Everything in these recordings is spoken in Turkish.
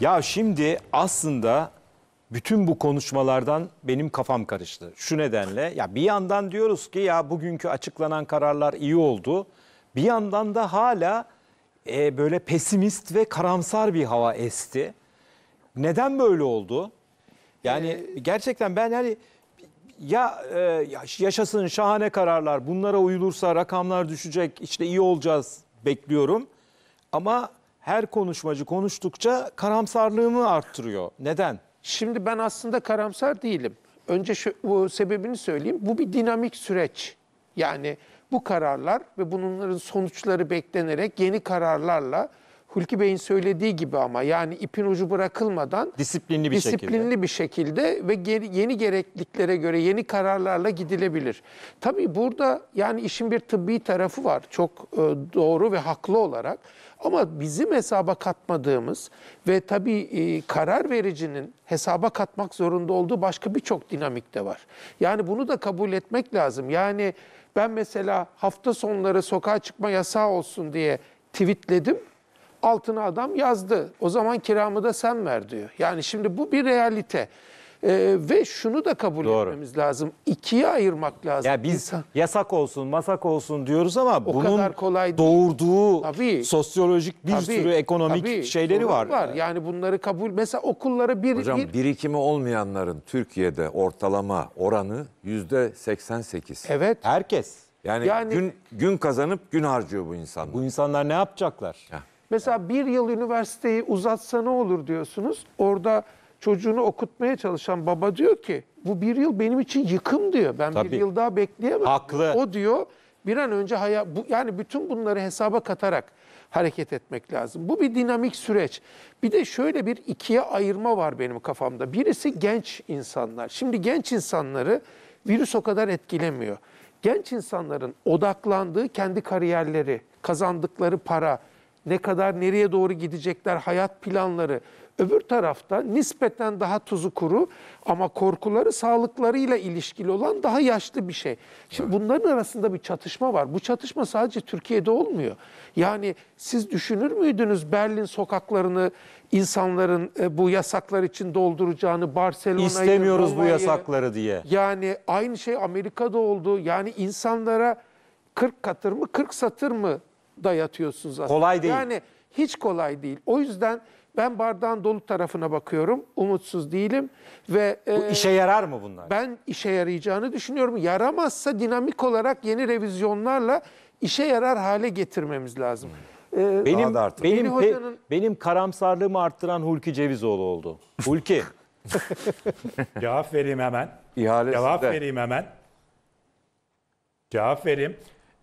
Ya şimdi aslında bütün bu konuşmalardan benim kafam karıştı. Şu nedenle ya bir yandan diyoruz ki ya bugünkü açıklanan kararlar iyi oldu. Bir yandan da hala e, böyle pesimist ve karamsar bir hava esti. Neden böyle oldu? Yani ee, gerçekten ben yani ya e, yaşasın şahane kararlar bunlara uyulursa rakamlar düşecek işte iyi olacağız bekliyorum. Ama her konuşmacı konuştukça karamsarlığımı arttırıyor. Neden? Şimdi ben aslında karamsar değilim. Önce şu bu sebebini söyleyeyim. Bu bir dinamik süreç. Yani bu kararlar ve bunların sonuçları beklenerek yeni kararlarla Hulki Bey'in söylediği gibi ama yani ipin ucu bırakılmadan disiplinli bir disiplinli şekilde. bir şekilde ve yeni gerekliliklere göre yeni kararlarla gidilebilir. Tabii burada yani işin bir tıbbi tarafı var çok e, doğru ve haklı olarak ama bizim hesaba katmadığımız ve tabii e, karar vericinin hesaba katmak zorunda olduğu başka birçok dinamik de var. Yani bunu da kabul etmek lazım. Yani ben mesela hafta sonları sokağa çıkma yasağı olsun diye tweetledim altına adam yazdı. O zaman kiramı da sen ver diyor. Yani şimdi bu bir realite. Ee, ve şunu da kabul Doğru. etmemiz lazım. İkiye ayırmak lazım. Ya biz İnsan, yasak olsun, masak olsun diyoruz ama o bunun kadar kolay değil. doğurduğu tabii, sosyolojik bir tabii, sürü ekonomik tabii, şeyleri var. var. Yani. bunları kabul mesela okulları bir Hocam bir... birikimi olmayanların Türkiye'de ortalama oranı yüzde %88. Evet. Herkes. Yani, yani gün gün kazanıp gün harcıyor bu insanlar. Bu insanlar ne yapacaklar? Heh. Mesela bir yıl üniversiteyi uzatsa ne olur diyorsunuz. Orada çocuğunu okutmaya çalışan baba diyor ki bu bir yıl benim için yıkım diyor. Ben Tabii. bir yıl daha bekleyemem. Haklı. O diyor bir an önce hayat bu, yani bütün bunları hesaba katarak hareket etmek lazım. Bu bir dinamik süreç. Bir de şöyle bir ikiye ayırma var benim kafamda. Birisi genç insanlar. Şimdi genç insanları virüs o kadar etkilemiyor. Genç insanların odaklandığı kendi kariyerleri, kazandıkları para, ne kadar nereye doğru gidecekler, hayat planları. Öbür tarafta nispeten daha tuzu kuru ama korkuları sağlıklarıyla ilişkili olan daha yaşlı bir şey. Şimdi evet. bunların arasında bir çatışma var. Bu çatışma sadece Türkiye'de olmuyor. Yani siz düşünür müydünüz Berlin sokaklarını insanların e, bu yasaklar için dolduracağını, Barcelona'yı... İstemiyoruz bu yasakları diye. Yani aynı şey Amerika'da oldu. Yani insanlara 40 katır mı 40 satır mı Dayatıyorsunuz aslında. Kolay değil. Yani hiç kolay değil. O yüzden ben bardağın dolu tarafına bakıyorum. Umutsuz değilim ve Bu e, işe yarar mı bunlar? ben işe yarayacağını düşünüyorum. Yaramazsa dinamik olarak yeni revizyonlarla işe yarar hale getirmemiz lazım. Ee, Benim da benim Veli pe- benim karamsarlığımı arttıran Hulki Cevizoğlu oldu. Hulki Cevap vereyim hemen. İhalesi Cevap de. vereyim hemen. Cevap vereyim.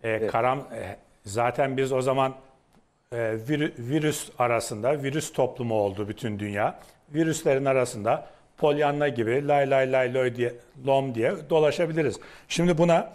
Ee, Karam e, Zaten biz o zaman e, virüs arasında, virüs toplumu oldu bütün dünya. Virüslerin arasında polyanna gibi lay lay lay loy diye, lom diye dolaşabiliriz. Şimdi buna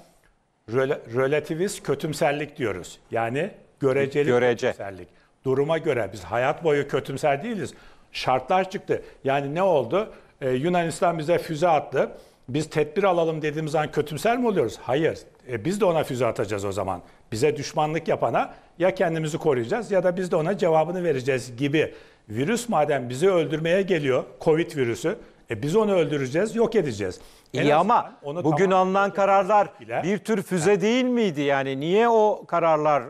röle, relativist kötümserlik diyoruz. Yani göreceli Görece. kötümserlik. Duruma göre biz hayat boyu kötümser değiliz. Şartlar çıktı. Yani ne oldu? Ee, Yunanistan bize füze attı. Biz tedbir alalım dediğimiz an kötümser mi oluyoruz? Hayır. E, biz de ona füze atacağız o zaman bize düşmanlık yapana ya kendimizi koruyacağız ya da biz de ona cevabını vereceğiz gibi. Virüs madem bizi öldürmeye geliyor, Covid virüsü, e biz onu öldüreceğiz, yok edeceğiz. En İyi ama onu bugün alınan kararlar bile, bir tür füze yani, değil miydi? Yani niye o kararlar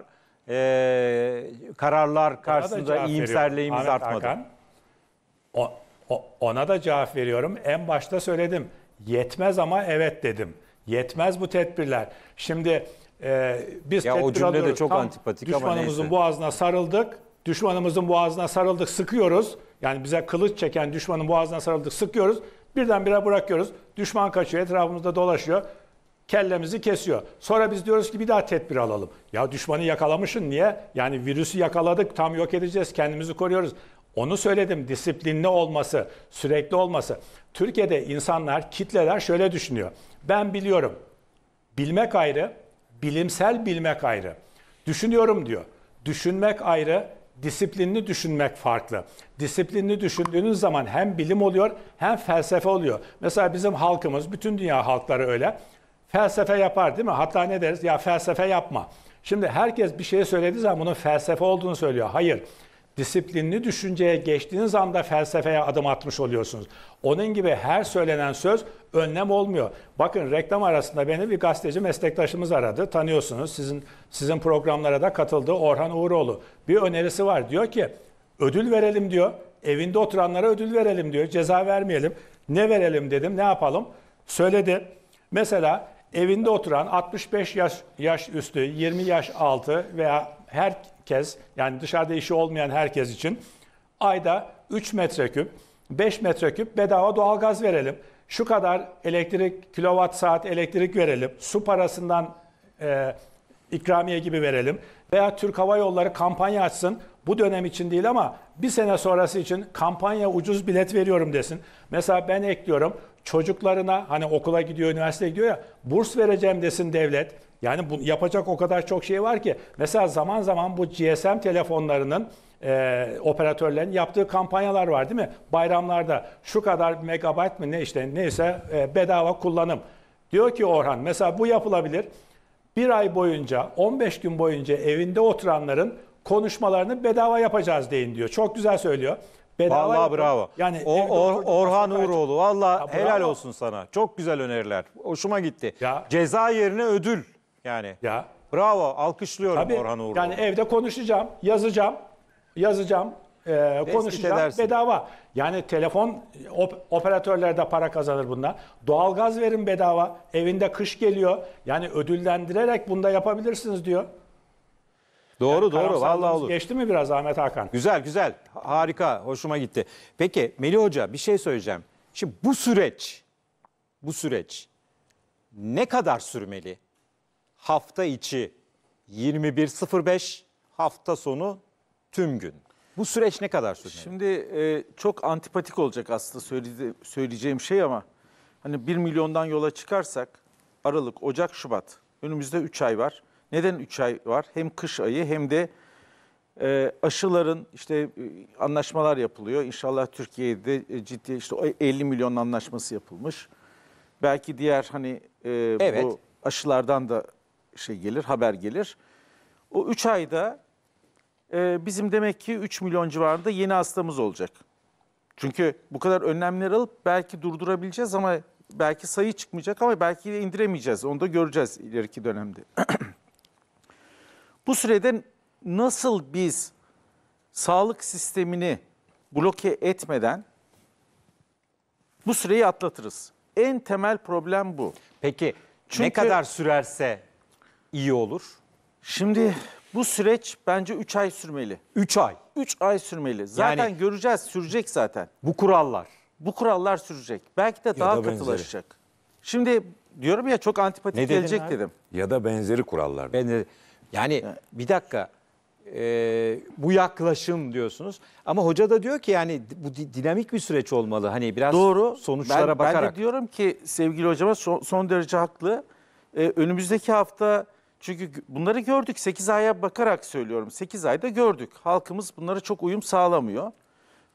e, kararlar karşısında iyimserliğimiz Ahmet artmadı? Hakan, o, o, ona da cevap veriyorum. En başta söyledim. Yetmez ama evet dedim. Yetmez bu tedbirler. Şimdi ee, biz ya o cümle alıyoruz. de çok Tam antipatik düşmanımızın ama Düşmanımızın boğazına sarıldık. Düşmanımızın boğazına sarıldık, sıkıyoruz. Yani bize kılıç çeken düşmanın boğazına sarıldık, sıkıyoruz. Birdenbire bırakıyoruz. Düşman kaçıyor, etrafımızda dolaşıyor. Kellemizi kesiyor. Sonra biz diyoruz ki bir daha tedbir alalım. Ya düşmanı yakalamışın niye? Yani virüsü yakaladık, tam yok edeceğiz, kendimizi koruyoruz. Onu söyledim disiplinli olması, sürekli olması. Türkiye'de insanlar, kitleler şöyle düşünüyor. Ben biliyorum. Bilmek ayrı, Bilimsel bilmek ayrı. Düşünüyorum diyor. Düşünmek ayrı, disiplinli düşünmek farklı. Disiplinli düşündüğünüz zaman hem bilim oluyor hem felsefe oluyor. Mesela bizim halkımız, bütün dünya halkları öyle. Felsefe yapar değil mi? Hatta ne deriz? Ya felsefe yapma. Şimdi herkes bir şey söylediği zaman bunun felsefe olduğunu söylüyor. Hayır. Hayır disiplinli düşünceye geçtiğiniz anda felsefeye adım atmış oluyorsunuz. Onun gibi her söylenen söz önlem olmuyor. Bakın reklam arasında beni bir gazeteci meslektaşımız aradı. Tanıyorsunuz. Sizin sizin programlara da katıldı Orhan Uğuroğlu. Bir önerisi var. Diyor ki ödül verelim diyor. Evinde oturanlara ödül verelim diyor. Ceza vermeyelim. Ne verelim dedim. Ne yapalım? Söyledi. Mesela evinde oturan 65 yaş yaş üstü, 20 yaş altı veya her herkes yani dışarıda işi olmayan herkes için ayda 3 metreküp, 5 metreküp bedava doğalgaz verelim. Şu kadar elektrik, kilowatt saat elektrik verelim. Su parasından e, ikramiye gibi verelim. Veya Türk Hava Yolları kampanya açsın. Bu dönem için değil ama bir sene sonrası için kampanya ucuz bilet veriyorum desin. Mesela ben ekliyorum çocuklarına hani okula gidiyor, üniversiteye gidiyor ya burs vereceğim desin devlet yani bu, yapacak o kadar çok şey var ki. Mesela zaman zaman bu GSM telefonlarının e, operatörlerin yaptığı kampanyalar var değil mi? Bayramlarda şu kadar megabayt mı ne işte neyse e, bedava kullanım. Diyor ki Orhan mesela bu yapılabilir. Bir ay boyunca 15 gün boyunca evinde oturanların konuşmalarını bedava yapacağız deyin diyor. Çok güzel söylüyor. Bedava Vallahi yapın. bravo. Yani o, Or, Orhan Uğuroğlu valla helal olsun sana. Çok güzel öneriler. Hoşuma gitti. Ya. Ceza yerine ödül. Yani. Ya. Bravo. Alkışlıyorum Tabii, Orhan Uğurlu. Yani evde konuşacağım, yazacağım, yazacağım, e, konuşacağım bedava. Yani telefon op, operatörler de para kazanır bundan. Doğalgaz verin bedava. Evinde kış geliyor. Yani ödüllendirerek bunda yapabilirsiniz diyor. Doğru yani doğru vallahi olur. Geçti mi biraz Ahmet Hakan? Güzel güzel. Harika. Hoşuma gitti. Peki Melih Hoca bir şey söyleyeceğim. Şimdi bu süreç bu süreç ne kadar sürmeli? hafta içi 21.05, hafta sonu tüm gün. Bu süreç ne kadar sürmeli? Şimdi e, çok antipatik olacak aslında söyleyeceğim şey ama hani 1 milyondan yola çıkarsak Aralık, Ocak, Şubat önümüzde 3 ay var. Neden 3 ay var? Hem kış ayı hem de e, aşıların işte e, anlaşmalar yapılıyor. İnşallah Türkiye'de e, ciddi işte 50 milyon anlaşması yapılmış. Belki diğer hani e, evet. bu aşılardan da şey gelir, haber gelir. O 3 ayda e, bizim demek ki 3 milyon civarında yeni hastamız olacak. Çünkü bu kadar önlemler alıp belki durdurabileceğiz ama belki sayı çıkmayacak ama belki de indiremeyeceğiz. Onu da göreceğiz ileriki dönemde. bu sürede nasıl biz sağlık sistemini bloke etmeden bu süreyi atlatırız. En temel problem bu. Peki Çünkü, ne kadar sürerse iyi olur? Şimdi bu süreç bence 3 ay sürmeli. 3 ay. 3 ay sürmeli. Zaten Yani- göreceğiz sürecek zaten. Bu kurallar. Bu kurallar sürecek. Belki de daha da benzeri. Şimdi diyorum ya çok antipatik Ne gelecek dedim. Ya da benzeri kurallar. Ben de, yani bir dakika e, bu yaklaşım diyorsunuz ama hoca da diyor ki yani bu dinamik bir süreç olmalı. Hani biraz Doğru. sonuçlara ben, bakarak. Ben de diyorum ki sevgili hocama son, son derece haklı. Ee, önümüzdeki hafta çünkü bunları gördük. 8 aya bakarak söylüyorum. 8 ayda gördük. Halkımız bunlara çok uyum sağlamıyor.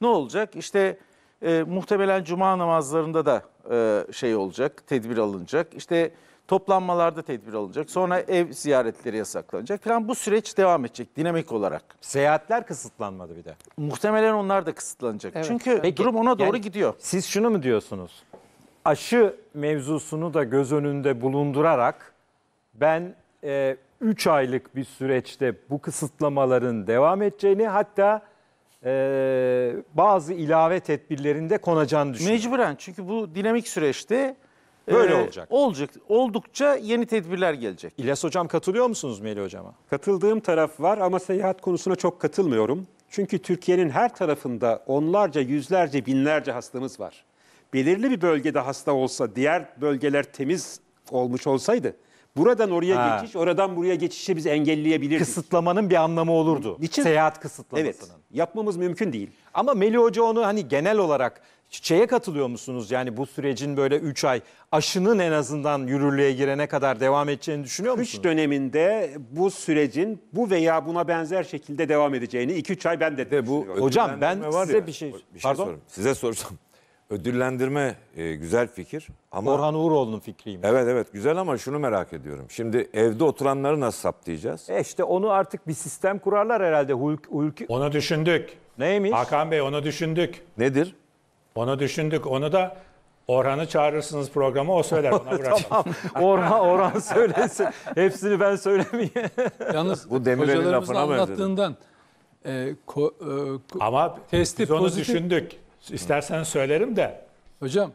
Ne olacak? İşte e, muhtemelen cuma namazlarında da e, şey olacak, tedbir alınacak. İşte toplanmalarda tedbir alınacak. Sonra ev ziyaretleri yasaklanacak falan. Bu süreç devam edecek dinamik olarak. Seyahatler kısıtlanmadı bir de. Muhtemelen onlar da kısıtlanacak. Evet. Çünkü Peki, durum ona doğru yani gidiyor. Siz şunu mu diyorsunuz? Aşı mevzusunu da göz önünde bulundurarak ben 3 ee, aylık bir süreçte bu kısıtlamaların devam edeceğini hatta e, bazı ilave tedbirlerinde konacağını düşünüyorum. Mecburen çünkü bu dinamik süreçte e, Böyle olacak. Olacak. Oldukça yeni tedbirler gelecek. İlyas Hocam katılıyor musunuz Melih Hocam'a? Katıldığım taraf var ama seyahat konusuna çok katılmıyorum. Çünkü Türkiye'nin her tarafında onlarca, yüzlerce, binlerce hastamız var. Belirli bir bölgede hasta olsa, diğer bölgeler temiz olmuş olsaydı Buradan oraya Ha. geçiş, oradan buraya geçişi biz engelleyebilirdik. Kısıtlamanın bir anlamı olurdu. Niçin? Seyahat evet. Yapmamız mümkün değil. Ama Melih Hoca onu hani genel olarak şeye katılıyor musunuz? Yani bu sürecin böyle 3 ay aşının en azından yürürlüğe girene kadar devam edeceğini düşünüyor musunuz? Kış döneminde bu sürecin bu veya buna benzer şekilde devam edeceğini 2-3 ay ben de, de bu Hocam ben ödüllendirme size şey bir şey- Pardon? sorayım. Size sorsam. Ödüllendirme e, güzel fikir ama Orhan Uğuroğlu'nun fikriymiş. Evet evet güzel ama şunu merak ediyorum. Şimdi evde oturanları nasıl saptayacağız? E işte onu artık bir sistem kurarlar herhalde. Hulk, Hulk... Onu düşündük. Neymiş? Hakan Bey onu düşündük. Nedir? Onu düşündük. Onu da Orhan'ı çağırırsınız programı. o söyler. Ona bırakalım. Orhan, Orhan söylesin. Hepsini ben söylemeyeyim. Yalnız Bu Demirel'in hocalarımızın anlattığından e, ko- e, ko- Ama testi biz onu pozitif, düşündük. İstersen söylerim de. Hocam.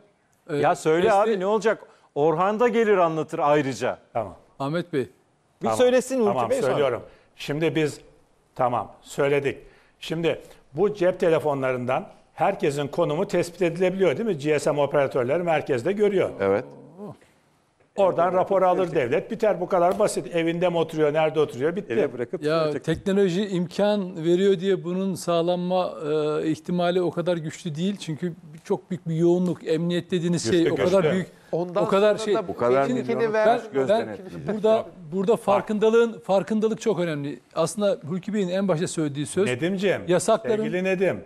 E, ya söyle testi... abi ne olacak? Orhan da gelir anlatır ayrıca. Tamam. Ahmet Bey. Bir tamam. söylesin Ulti tamam, Bey söylüyorum. Sonra. Şimdi biz tamam söyledik. Şimdi bu cep telefonlarından herkesin konumu tespit edilebiliyor değil mi? GSM operatörleri merkezde görüyor. Evet. Oradan rapor alır gelecek. devlet. Biter bu kadar basit. Evinde mi oturuyor, nerede oturuyor? Bitti. Eve bırakıp ya gelecek. teknoloji imkan veriyor diye bunun sağlanma e, ihtimali o kadar güçlü değil. Çünkü çok büyük bir yoğunluk, emniyet dediğiniz güçlü, şey güçlü. o kadar büyük. Ondan o kadar şey o kadar için, ver, ben, ben burada burada farkındalığın farkındalık çok önemli. Aslında Hulki Bey'in en başta söylediği söz. Nedimciğim. Yasakların sevgili Nedim.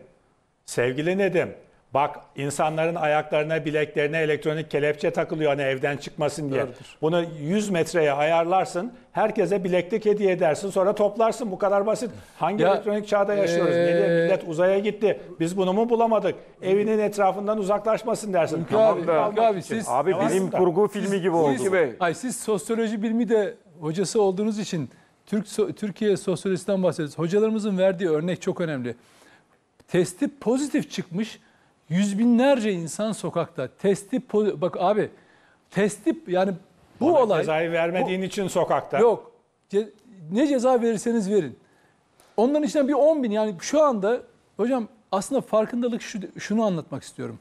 Sevgili Nedim Bak insanların ayaklarına, bileklerine elektronik kelepçe takılıyor hani evden çıkmasın diye. Doğrudur. Bunu 100 metreye ayarlarsın, herkese bileklik hediye edersin, sonra toplarsın. Bu kadar basit. Hangi ya, elektronik çağda yaşıyoruz? Ee, Neden millet uzaya gitti? Biz bunu mu bulamadık? Evinin etrafından uzaklaşmasın dersin. Ülke tamam abi, da, abi için. siz abi bilim kurgu filmi siz, gibi oldu. Siz, ay siz sosyoloji bilimi de hocası olduğunuz için Türk Türkiye sosyolojisinden bahsediyoruz. Hocalarımızın verdiği örnek çok önemli. Testi pozitif çıkmış Yüz binlerce insan sokakta testi bak abi testi yani bu Ona olay cezayı vermediğin bu, için sokakta. Yok. Ce, ne ceza verirseniz verin. Onların içinden bir 10 bin yani şu anda hocam aslında farkındalık şu, şunu anlatmak istiyorum.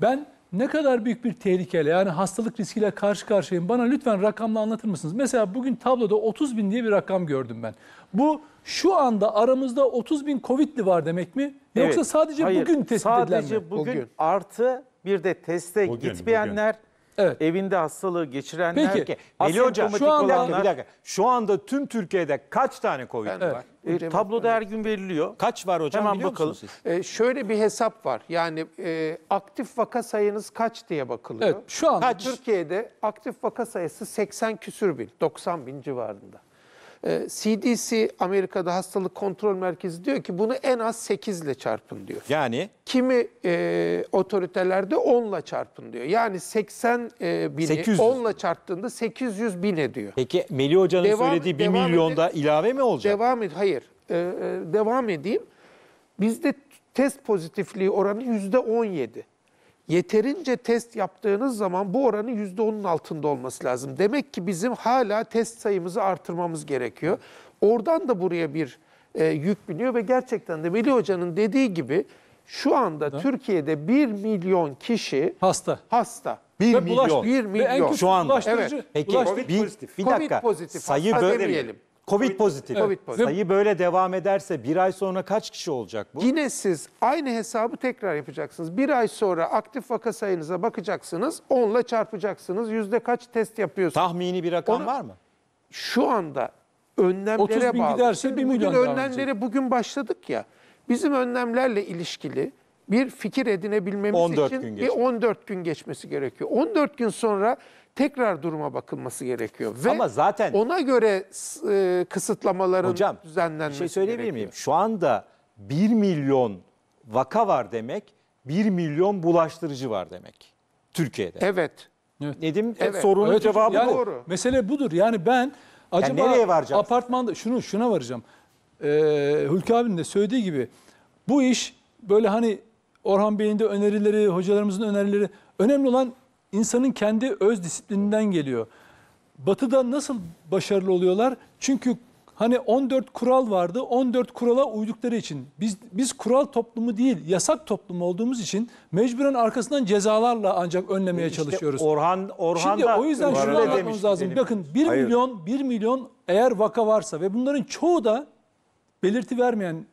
Ben ne kadar büyük bir tehlikeyle yani hastalık riskiyle karşı karşıyayım. Bana lütfen rakamla anlatır mısınız? Mesela bugün tabloda 30 bin diye bir rakam gördüm ben. Bu şu anda aramızda 30 bin Covid'li var demek mi? Yoksa Evet. sadece Hayır, bugün tespit edilen mi? Sadece bugün, Bugün. artı bir de teste Bugün, gitmeyenler, bugün. Evet. Evinde hastalığı geçirenler Peki, ki. Melih Hocam şu anda, olanlar, bir dakika. Şu anda tüm Türkiye'de kaç tane COVID evet. var? E, tabloda her gün veriliyor. Kaç var hocam Hemen biliyor bakalım. musunuz siz? E, şöyle bir hesap var. Yani e, aktif vaka sayınız kaç diye bakılıyor. Evet, şu anda. Kaç? Türkiye'de aktif vaka sayısı 80 küsür bin, 90 bin civarında. CDC ee, Amerika'da Hastalık Kontrol Merkezi diyor ki bunu en az 8 ile çarpın diyor. Yani? Kimi e, otoritelerde 10 ile çarpın diyor. Yani 80 e, bini 800. 10 ile çarptığında 800 bin ediyor. Peki Melih Hoca'nın devam, söylediği 1 milyonda edip, ilave mi olacak? Devam et, hayır. Ee, e, devam edeyim. Bizde test pozitifliği oranı yüzde 17. Yeterince test yaptığınız zaman bu oranı %10'un altında olması lazım. Demek ki bizim hala test sayımızı artırmamız gerekiyor. Oradan da buraya bir e, yük biniyor ve gerçekten de Melih Hoca'nın dediği gibi şu anda da. Türkiye'de 1 milyon kişi hasta. Hasta. 1 ve milyon. 1 milyon. Ve en şu anda. Evet. Peki bir, bir dakika. Pozitif. Sayı böyle. Covid pozitif. Covid pozitif. Sayı böyle devam ederse bir ay sonra kaç kişi olacak bu? Yine siz aynı hesabı tekrar yapacaksınız. Bir ay sonra aktif vaka sayınıza bakacaksınız. Onla çarpacaksınız. Yüzde kaç test yapıyorsunuz? Tahmini bir rakam Onu, var mı? Şu anda önlemlere 30 bin bağlı. giderse 1 milyon Bugün önlemlere bugün başladık ya. Bizim önlemlerle ilişkili bir fikir edinebilmemiz için bir 14 gün geçmesi gerekiyor. 14 gün sonra tekrar duruma bakılması gerekiyor ve Ama zaten ona göre e, kısıtlamaların hocam, düzenlenmesi bir şey söyleyebilir miyim? Şu anda 1 milyon vaka var demek 1 milyon bulaştırıcı var demek Türkiye'de. Evet. evet. Nedim evet. sorunun evet, cevabı yani, doğru. Mesele budur. Yani ben acaba yani nereye varacağım? Apartmanda şunu şuna varacağım. Ee, Hülkü abinin de söylediği gibi bu iş böyle hani Orhan Bey'in de önerileri, hocalarımızın önerileri önemli olan insanın kendi öz disiplininden geliyor. Batı'da nasıl başarılı oluyorlar? Çünkü hani 14 kural vardı. 14 kurala uydukları için biz biz kural toplumu değil, yasak toplumu olduğumuz için mecburen arkasından cezalarla ancak önlemeye işte çalışıyoruz. Orhan Orhan Şimdi da o yüzden şunu anlatmamız lazım. Benim. Bakın 1 Hayır. milyon 1 milyon eğer vaka varsa ve bunların çoğu da belirti vermeyen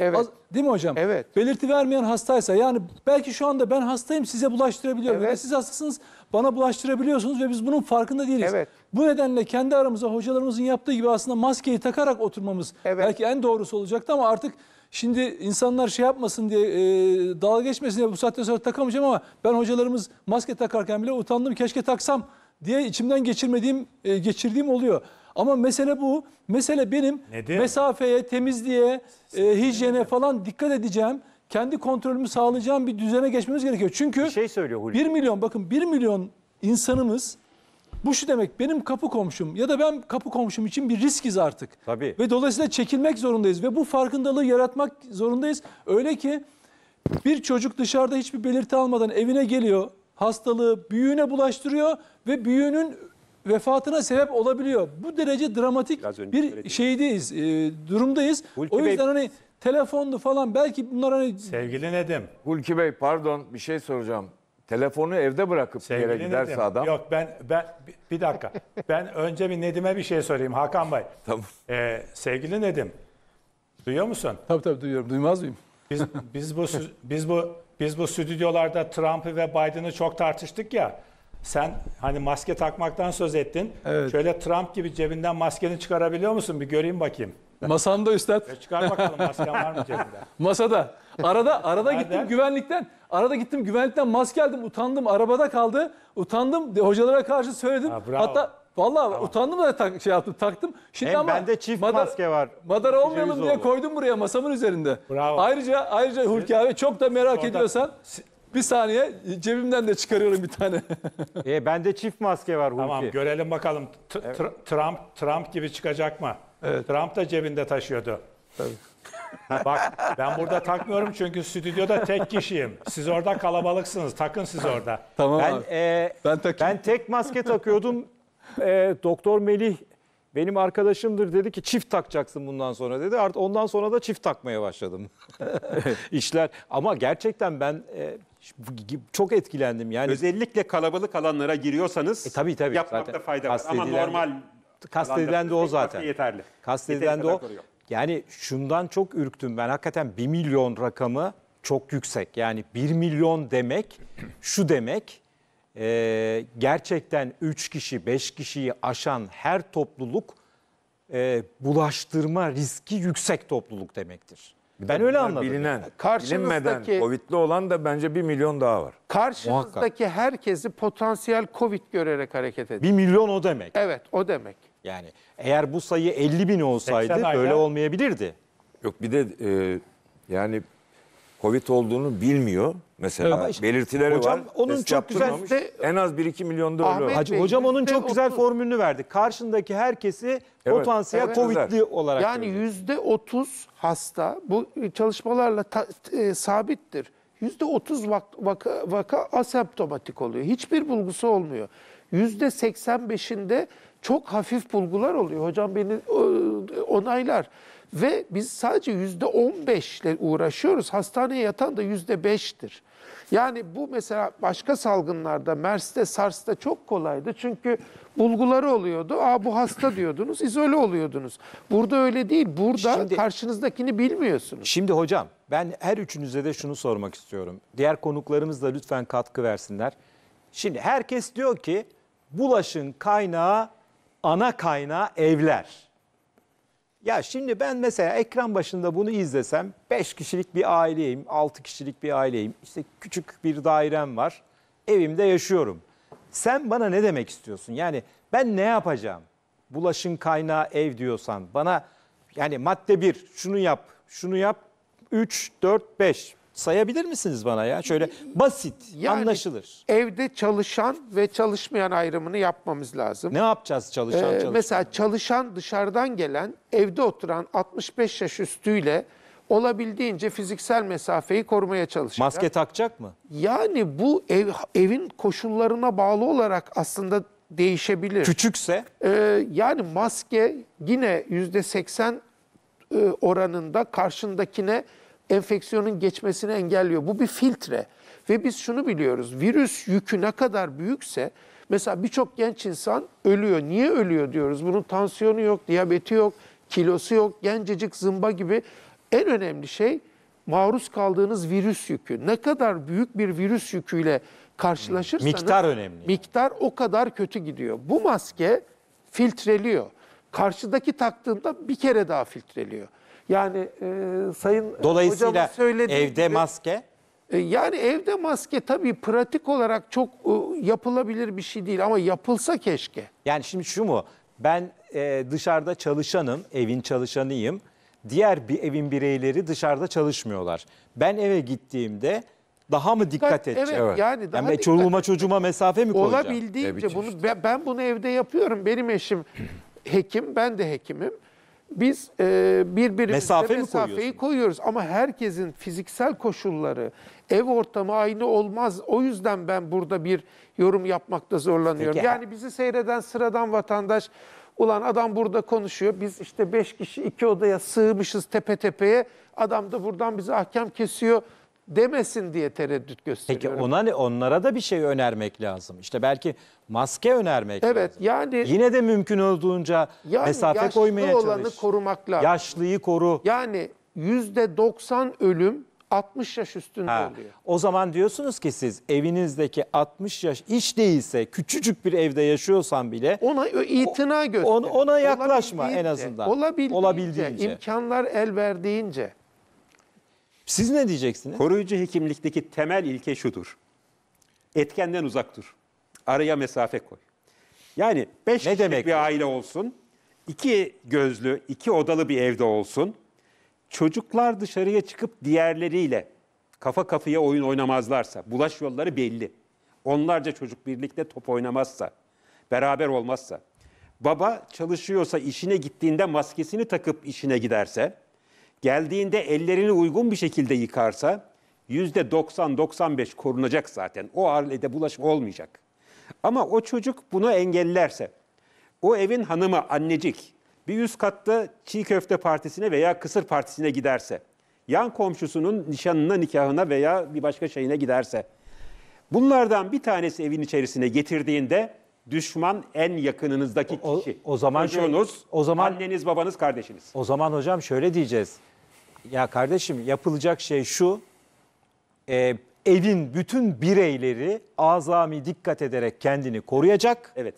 Evet. Az, değil mi hocam? Evet. Belirti vermeyen hastaysa yani belki şu anda ben hastayım size bulaştırabiliyorum. Evet. Ve siz hastasınız bana bulaştırabiliyorsunuz ve biz bunun farkında değiliz. Evet. Bu nedenle kendi aramızda hocalarımızın yaptığı gibi aslında maskeyi takarak oturmamız evet. belki en doğrusu olacaktı ama artık Şimdi insanlar şey yapmasın diye e, dalga geçmesin diye bu saatte sonra takamayacağım ama ben hocalarımız maske takarken bile utandım keşke taksam diye içimden geçirmediğim e, geçirdiğim oluyor. Ama mesele bu. Mesele benim Nedir? mesafeye, temizliğe, e, hijyene falan dikkat edeceğim. Kendi kontrolümü sağlayacağım bir düzene geçmemiz gerekiyor. Çünkü Bir şey söylüyor Hulki. 1 milyon bakın 1 milyon insanımız bu şu demek benim kapı komşum ya da ben kapı komşum için bir riskiz artık. Tabii. Ve dolayısıyla çekilmek zorundayız ve bu farkındalığı yaratmak zorundayız. Öyle ki bir çocuk dışarıda hiçbir belirti almadan evine geliyor, hastalığı büyüğüne bulaştırıyor ve büyüğünün vefatına sebep olabiliyor. Bu derece dramatik bir söyledim. şeydeyiz, e, durumdayız. Hulki o yüzden Bey, hani telefondu falan belki bunlar hani... Sevgili Nedim. Hulki Bey pardon bir şey soracağım. Telefonu evde bırakıp Sevgili bir yere giderse Nedim. adam... Yok ben, ben bir dakika. ben önce bir Nedim'e bir şey sorayım Hakan Bey. tamam. Ee, sevgili Nedim. Duyuyor musun? Tabii tabii duyuyorum. Duymaz mıyım? Biz, biz bu biz bu biz bu stüdyolarda Trump'ı ve Biden'ı çok tartıştık ya. Sen hani maske takmaktan söz ettin. Evet. Şöyle Trump gibi cebinden maskeni çıkarabiliyor musun? Bir göreyim bakayım. Masanda üstad. E çıkar bakalım masken var mı cebinde? Masada. Arada arada gittim güvenlikten. Arada gittim güvenlikten maske aldım. Utandım. Arabada kaldı. Utandım. Hocalara karşı söyledim. Ha, bravo. Hatta Vallahi tamam. utandım da tak, şey yaptım taktım. Şimdi Hem ama bende çift madar, maske var. Madara olmayalım diye koydum buraya masamın üzerinde. Bravo. Ayrıca ayrıca Hulki abi çok da merak Orada, ediyorsan bir saniye cebimden de çıkarıyorum bir tane. e, ben de çift maske var Hulki. Tamam görelim bakalım T evet. Tr Trump Trump gibi çıkacak mı? Evet. Trump da cebinde taşıyordu. Tabii. Bak ben burada takmıyorum çünkü stüdyoda tek kişiyim. Siz orada kalabalıksınız. Takın siz orada. tamam ben, abi. E, ben, ben tek maske takıyordum. e, Doktor Melih benim arkadaşımdır dedi ki çift takacaksın bundan sonra dedi. Artık ondan sonra da çift takmaya başladım. İşler ama gerçekten ben e, çok etkilendim. Yani özellikle kalabalık alanlara giriyorsanız e, tabii, tabii, yapmakta zaten fayda var ama normal kastedilen de o zaten. Yeterli. Kastedilen de o. Koruyor. Yani şundan çok ürktüm ben. Hakikaten 1 milyon rakamı çok yüksek. Yani 1 milyon demek şu demek e, gerçekten 3 kişi 5 kişiyi aşan her topluluk e, bulaştırma riski yüksek topluluk demektir. Bir ben öyle anladım. Bilinen, bilinmeden Covid'li olan da bence bir milyon daha var. Karşınızdaki Muhakkak. herkesi potansiyel Covid görerek hareket ediyor. Bir milyon o demek. Evet o demek. Yani eğer bu sayı 50 bin olsaydı böyle olmayabilirdi. Yok bir de e, yani Covid olduğunu bilmiyor. Mesela Ama belirtileri hocam, var. onun test çok güzel de- en az 1-2 milyon da Hacı, hocam onun çok güzel otuz- formülünü verdi. Karşındaki herkesi Evet, potansiyel evet. Covid'li olarak Yani görüyor. yüzde otuz hasta bu çalışmalarla ta- e, sabittir. Yüzde otuz vaka, vaka asemptomatik oluyor. Hiçbir bulgusu olmuyor. Yüzde seksen beşinde çok hafif bulgular oluyor. Hocam beni onaylar. Ve biz sadece yüzde on beşle uğraşıyoruz. Hastaneye yatan da yüzde beştir. Yani bu mesela başka salgınlarda, MERS'te, SARS'ta çok kolaydı. Çünkü bulguları oluyordu. Aa bu hasta diyordunuz, izole oluyordunuz. Burada öyle değil. Burada şimdi, karşınızdakini bilmiyorsunuz. Şimdi hocam ben her üçünüze de şunu sormak istiyorum. Diğer konuklarımız da lütfen katkı versinler. Şimdi herkes diyor ki bulaşın kaynağı, ana kaynağı evler. Ya şimdi ben mesela ekran başında bunu izlesem 5 kişilik bir aileyim, 6 kişilik bir aileyim. İşte küçük bir dairem var. Evimde yaşıyorum. Sen bana ne demek istiyorsun? Yani ben ne yapacağım? Bulaşın kaynağı ev diyorsan bana yani madde 1 şunu yap, şunu yap. 3, 4, 5 sayabilir misiniz bana ya? Şöyle basit, yani anlaşılır. Evde çalışan ve çalışmayan ayrımını yapmamız lazım. Ne yapacağız çalışan ee, çalışan? Mesela çalışan dışarıdan gelen, evde oturan 65 yaş üstüyle olabildiğince fiziksel mesafeyi korumaya çalışacak. Maske takacak mı? Yani bu ev, evin koşullarına bağlı olarak aslında değişebilir. Küçükse? Ee, yani maske yine yüzde seksen e, oranında karşındakine enfeksiyonun geçmesini engelliyor. Bu bir filtre. Ve biz şunu biliyoruz. Virüs yükü ne kadar büyükse mesela birçok genç insan ölüyor. Niye ölüyor diyoruz? Bunun tansiyonu yok, diyabeti yok, kilosu yok, gencecik zımba gibi. En önemli şey maruz kaldığınız virüs yükü. Ne kadar büyük bir virüs yüküyle karşılaşırsanız miktar önemli. Miktar o kadar kötü gidiyor. Bu maske filtreliyor. Karşıdaki taktığında bir kere daha filtreliyor. Yani e, sayın Dolayısıyla söylediği evde gibi, maske e, yani evde maske tabii pratik olarak çok e, yapılabilir bir şey değil ama yapılsa keşke. yani şimdi şu mu? Ben e, dışarıda çalışanım, evin çalışanıyım. Diğer bir evin bireyleri dışarıda çalışmıyorlar. Ben eve gittiğimde daha mı dikkat, Dikkat- edeceğim? evet, yani daha ben çoluğuma çocuğuma mesafe mi koyacağım? Olabildiğince bunu şey? ben, ben bunu evde yapıyorum. Benim eşim hekim, ben de hekimim. Biz e, birbirimize Mesafe mesafeyi koyuyoruz ama herkesin fiziksel koşulları, ev ortamı aynı olmaz. O yüzden ben burada bir yorum yapmakta zorlanıyorum. Peki. Yani bizi seyreden sıradan vatandaş Ulan adam burada konuşuyor. Biz işte beş kişi iki odaya sığmışız tepe tepeye. Adam da buradan bize ahkam kesiyor demesin diye tereddüt gösteriyorum. Peki ona ne, onlara da bir şey önermek lazım. İşte belki maske önermek evet, lazım. yani yine de mümkün olduğunca yani mesafe koymaya çalış. olanı korumak lazım. Yaşlıyı koru. Yani %90 ölüm 60 yaş üstünde ha, oluyor. O zaman diyorsunuz ki siz evinizdeki 60 yaş hiç değilse küçücük bir evde yaşıyorsan bile ona itina göster. Ona, ona yaklaşma en azından. Olabildiğince, olabildiğince imkanlar el verdiğince siz ne diyeceksiniz? Koruyucu hekimlikteki temel ilke şudur. Etkenden uzak dur. Araya mesafe koy. Yani beş ne demek bir aile olsun, iki gözlü, iki odalı bir evde olsun. Çocuklar dışarıya çıkıp diğerleriyle kafa kafaya oyun oynamazlarsa, bulaş yolları belli. Onlarca çocuk birlikte top oynamazsa, beraber olmazsa, baba çalışıyorsa işine gittiğinde maskesini takıp işine giderse, geldiğinde ellerini uygun bir şekilde yıkarsa %90-95 korunacak zaten. O ailede bulaşma olmayacak. Ama o çocuk bunu engellerse, o evin hanımı, annecik bir üst katta çiğ köfte partisine veya kısır partisine giderse, yan komşusunun nişanına, nikahına veya bir başka şeyine giderse, bunlardan bir tanesi evin içerisine getirdiğinde düşman en yakınınızdaki kişi. O, o zaman şey, Çocuğunuz, o zaman anneniz, babanız, kardeşiniz. O zaman hocam şöyle diyeceğiz. Ya kardeşim yapılacak şey şu. E, evin bütün bireyleri azami dikkat ederek kendini koruyacak. Evet.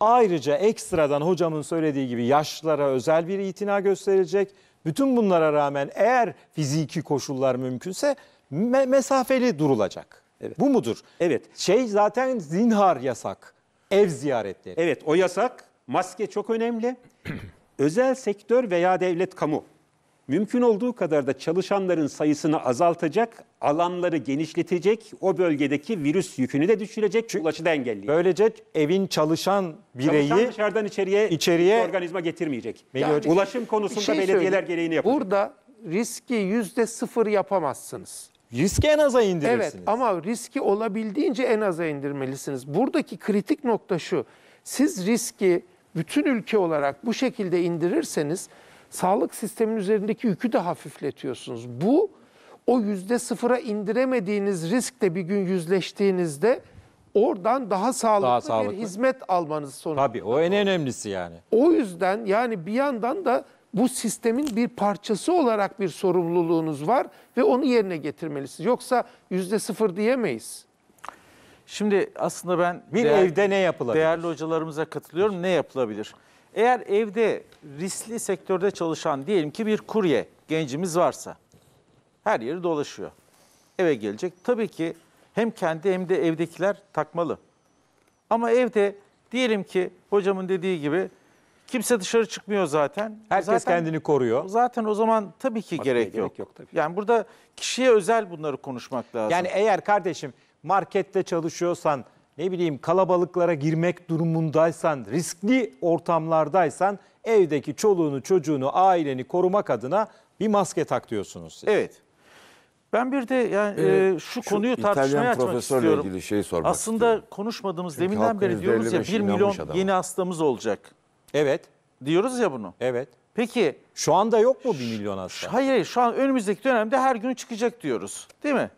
Ayrıca ekstradan hocamın söylediği gibi yaşlılara özel bir itina gösterilecek. Bütün bunlara rağmen eğer fiziki koşullar mümkünse me mesafeli durulacak. Evet. Bu mudur? Evet. Şey zaten zinhar yasak. Ev ziyaretleri. Evet o yasak. Maske çok önemli. özel sektör veya devlet kamu mümkün olduğu kadar da çalışanların sayısını azaltacak, alanları genişletecek, o bölgedeki virüs yükünü de düşürecek, Çünkü ulaşı da engelleyecek. Böylece evin çalışan bireyi çalışan dışarıdan içeriye, içeriye organizma getirmeyecek. Yani, Ulaşım konusunda şey belediyeler gereğini yapacak. Burada riski yüzde sıfır yapamazsınız. Riski en aza indirirsiniz. Evet ama riski olabildiğince en aza indirmelisiniz. Buradaki kritik nokta şu. Siz riski bütün ülke olarak bu şekilde indirirseniz sağlık sistemin üzerindeki yükü de hafifletiyorsunuz. Bu o yüzde sıfıra indiremediğiniz riskle bir gün yüzleştiğinizde oradan daha sağlıklı, daha sağlıklı. bir hizmet almanız sonucu. Tabii o en önemlisi yani. O yüzden yani bir yandan da bu sistemin bir parçası olarak bir sorumluluğunuz var ve onu yerine getirmelisiniz. Yoksa yüzde sıfır diyemeyiz. Şimdi aslında ben bir değer, evde ne yapılabilir? Değerli hocalarımıza katılıyorum. Ne yapılabilir? Eğer evde riskli sektörde çalışan diyelim ki bir kurye gencimiz varsa her yeri dolaşıyor. Eve gelecek. Tabii ki hem kendi hem de evdekiler takmalı. Ama evde diyelim ki hocamın dediği gibi kimse dışarı çıkmıyor zaten. Herkes zaten, kendini koruyor. Zaten o zaman tabii ki gerek, gerek yok. yok tabii. Yani burada kişiye özel bunları konuşmak lazım. Yani eğer kardeşim markette çalışıyorsan ne bileyim kalabalıklara girmek durumundaysan, riskli ortamlardaysan evdeki çoluğunu, çocuğunu, aileni korumak adına bir maske tak diyorsunuz siz. Evet. Ben bir de yani ee, e, şu, şu konuyu tartışmaya açmak istiyorum. ilgili şey sormak Aslında istiyorum. konuşmadığımız Çünkü deminden beri diyoruz ya 1 milyon adama. yeni hastamız olacak. Evet. Diyoruz ya bunu. Evet. Peki. Şu anda yok mu 1 milyon hasta? Hayır hayır şu an önümüzdeki dönemde her gün çıkacak diyoruz değil mi?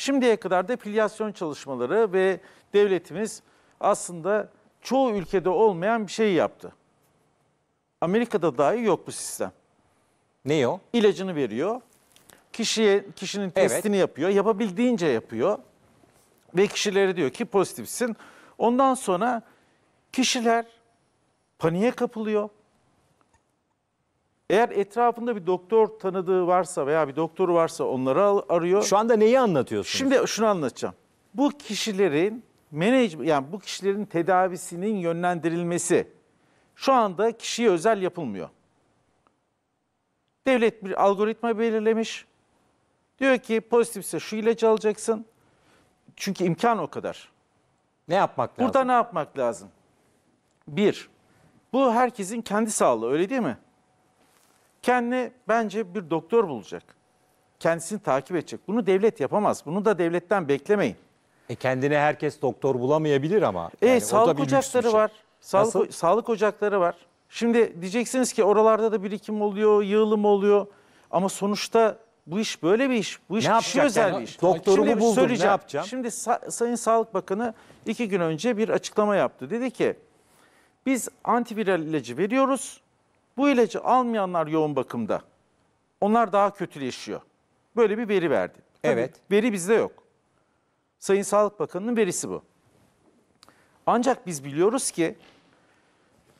Şimdiye kadar da filyasyon çalışmaları ve devletimiz aslında çoğu ülkede olmayan bir şey yaptı. Amerika'da dahi yok bu sistem. Ne o? İlacını veriyor. Kişiye kişinin testini evet. yapıyor. Yapabildiğince yapıyor. Ve kişilere diyor ki pozitifsin. Ondan sonra kişiler paniğe kapılıyor. Eğer etrafında bir doktor tanıdığı varsa veya bir doktor varsa onları arıyor. Şu anda neyi anlatıyorsunuz? Şimdi şunu anlatacağım. Bu kişilerin manage, yani bu kişilerin tedavisinin yönlendirilmesi şu anda kişiye özel yapılmıyor. Devlet bir algoritma belirlemiş. Diyor ki pozitifse şu ilacı alacaksın. Çünkü imkan o kadar. Ne yapmak lazım? Burada ne yapmak lazım? Bir, bu herkesin kendi sağlığı öyle değil mi? Kendi bence bir doktor bulacak. Kendisini takip edecek. Bunu devlet yapamaz. Bunu da devletten beklemeyin. E kendine herkes doktor bulamayabilir ama. E, yani e, sağlık ocakları şey. var. Sağlık, Nasıl? sağlık ocakları var. Şimdi diyeceksiniz ki oralarda da birikim oluyor, yığılım oluyor. Ama sonuçta bu iş böyle bir iş. Bu iş ne kişi özel bir iş. Doktoru mu buldum ne yapacağım? Şimdi Sa Sayın Sağlık Bakanı iki gün önce bir açıklama yaptı. Dedi ki biz antiviral ilacı veriyoruz bu ilacı almayanlar yoğun bakımda. Onlar daha kötüleşiyor. Böyle bir veri verdi. Tabii evet. Veri bizde yok. Sayın Sağlık Bakanı'nın verisi bu. Ancak biz biliyoruz ki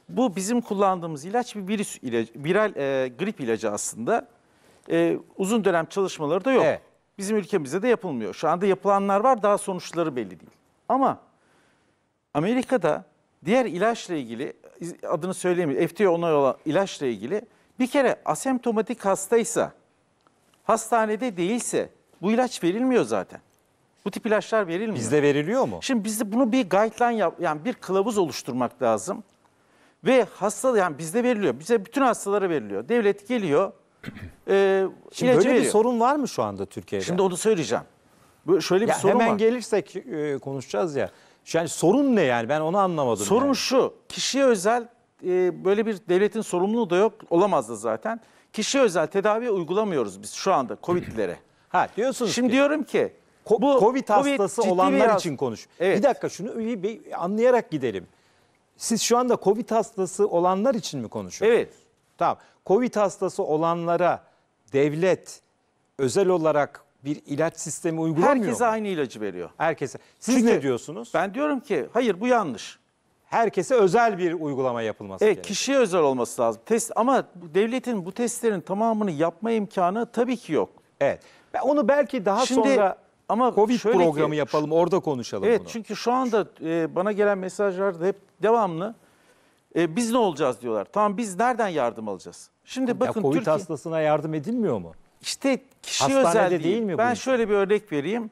bu bizim kullandığımız ilaç bir virüs ilacı, viral e, grip ilacı aslında. E, uzun dönem çalışmaları da yok. Evet. Bizim ülkemizde de yapılmıyor. Şu anda yapılanlar var daha sonuçları belli değil. Ama Amerika'da Diğer ilaçla ilgili adını söyleyeyim FDA onay olan ilaçla ilgili bir kere asemptomatik hastaysa hastanede değilse bu ilaç verilmiyor zaten. Bu tip ilaçlar verilmiyor. Bizde veriliyor mu? Şimdi bizde bunu bir guideline yap, yani bir kılavuz oluşturmak lazım. Ve hasta yani bizde veriliyor. Bize bütün hastalara veriliyor. Devlet geliyor. e, Şimdi böyle veriyor. bir sorun var mı şu anda Türkiye'de? Şimdi onu söyleyeceğim. Böyle şöyle bir ya sorun hemen var. Hemen gelirsek e, konuşacağız ya. Yani sorun ne yani ben onu anlamadım. Sorun yani. şu kişiye özel e, böyle bir devletin sorumluluğu da yok olamazdı zaten. Kişiye özel tedavi uygulamıyoruz biz şu anda COVID'lere. ha diyorsunuz Şimdi ki. diyorum ki Ko bu COVID, COVID hastası olanlar biraz... için konuş. Evet. Bir dakika şunu bir, bir anlayarak gidelim. Siz şu anda COVID hastası olanlar için mi konuşuyorsunuz? Evet. Tamam. Covid hastası olanlara devlet özel olarak bir ilaç sistemi uygulamıyor. Herkese mu? aynı ilacı veriyor. Herkese. Siz Çünkü ne diyorsunuz? Ben diyorum ki hayır bu yanlış. Herkese özel bir uygulama yapılması Evet, gerekiyor. Kişiye özel olması lazım. Test ama devletin bu testlerin tamamını yapma imkanı tabii ki yok. Evet. Ben onu belki daha Şimdi, sonra ama Covid şöyle programı ki, yapalım orada konuşalım evet, bunu. çünkü şu anda e, bana gelen mesajlar da hep devamlı e, biz ne olacağız diyorlar. Tamam biz nereden yardım alacağız? Şimdi ya bakın Covid Türkiye... hastasına yardım edilmiyor mu? İşte kişi Hastanede özel değil. değil mi bu ben insan? şöyle bir örnek vereyim.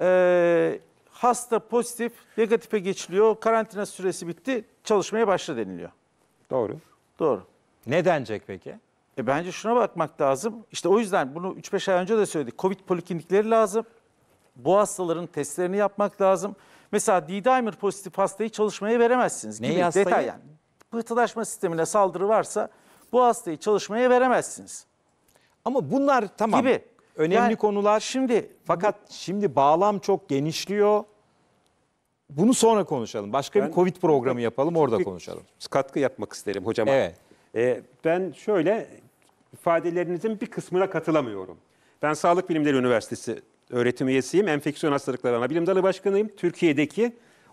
Ee, hasta pozitif, negatife geçiliyor. Karantina süresi bitti. Çalışmaya başla deniliyor. Doğru. Doğru. Ne denecek peki? E bence şuna bakmak lazım. İşte o yüzden bunu 3-5 ay önce de söyledik. Covid poliklinikleri lazım. Bu hastaların testlerini yapmak lazım. Mesela D-dimer pozitif hastayı çalışmaya veremezsiniz. Neyi gibi hastayı? Detay yani. Pıhtılaşma sistemine saldırı varsa bu hastayı çalışmaya veremezsiniz. Ama bunlar tamam. Gibi. Önemli yani, konular. Şimdi fakat bu, şimdi bağlam çok genişliyor. Bunu sonra konuşalım. Başka ben, bir Covid programı yapalım, orada bir, konuşalım. Katkı yapmak isterim hocam. Evet. Ee, ben şöyle ifadelerinizin bir kısmına katılamıyorum. Ben Sağlık Bilimleri Üniversitesi öğretim üyesiyim. Enfeksiyon hastalıkları ana bilim dalı başkanıyım. Türkiye'deki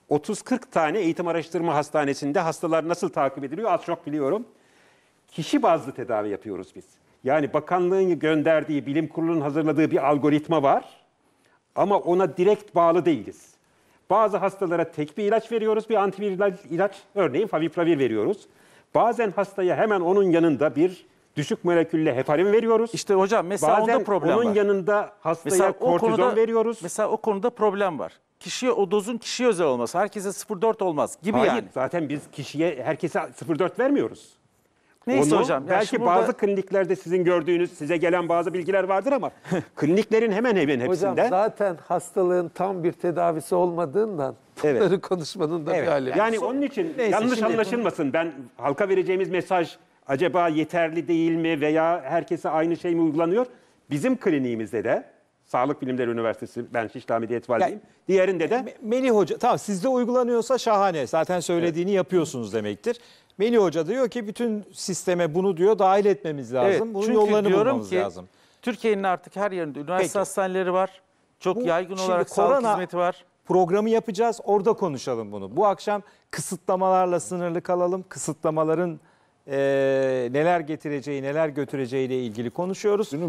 30-40 tane eğitim araştırma hastanesinde hastalar nasıl takip ediliyor az çok biliyorum. Kişi bazlı tedavi yapıyoruz biz. Yani bakanlığın gönderdiği, bilim kurulunun hazırladığı bir algoritma var ama ona direkt bağlı değiliz. Bazı hastalara tek bir ilaç veriyoruz, bir antiviral ilaç, örneğin favipravir veriyoruz. Bazen hastaya hemen onun yanında bir düşük molekülle heparin veriyoruz. İşte hocam mesela Bazen onda problem onun var. yanında hastaya mesela kortizon konuda, veriyoruz. Mesela o konuda problem var. Kişiye o dozun kişiye özel olmaz. Herkese 0.4 olmaz gibi Hayır, yani. zaten biz kişiye herkese 0.4 vermiyoruz. Neyse Onu, hocam. Belki burada... bazı kliniklerde sizin gördüğünüz, size gelen bazı bilgiler vardır ama kliniklerin hemen hemen hepsinde. Hocam zaten hastalığın tam bir tedavisi olmadığından evet. bunları konuşmanın da evet. bir alemi. Yani onun için Neyse, yanlış şimdi... anlaşılmasın. Ben halka vereceğimiz mesaj acaba yeterli değil mi veya herkese aynı şey mi uygulanıyor? Bizim kliniğimizde de Sağlık Bilimleri Üniversitesi ben Şişli Hamidiyet Valideyim. Yani, Diğerinde de Melih Hoca tamam sizde uygulanıyorsa şahane. Zaten söylediğini evet. yapıyorsunuz demektir. Melih Hoca diyor ki bütün sisteme bunu diyor dahil etmemiz lazım. Evet, Bunun çünkü yollarını diyorum bulmamız ki, lazım. Türkiye'nin artık her yerinde üniversite Peki. hastaneleri var. Çok Bu, yaygın olarak sağlık hizmeti var. Programı yapacağız orada konuşalım bunu. Bu akşam kısıtlamalarla sınırlı kalalım. Kısıtlamaların e, neler getireceği neler götüreceğiyle ilgili konuşuyoruz.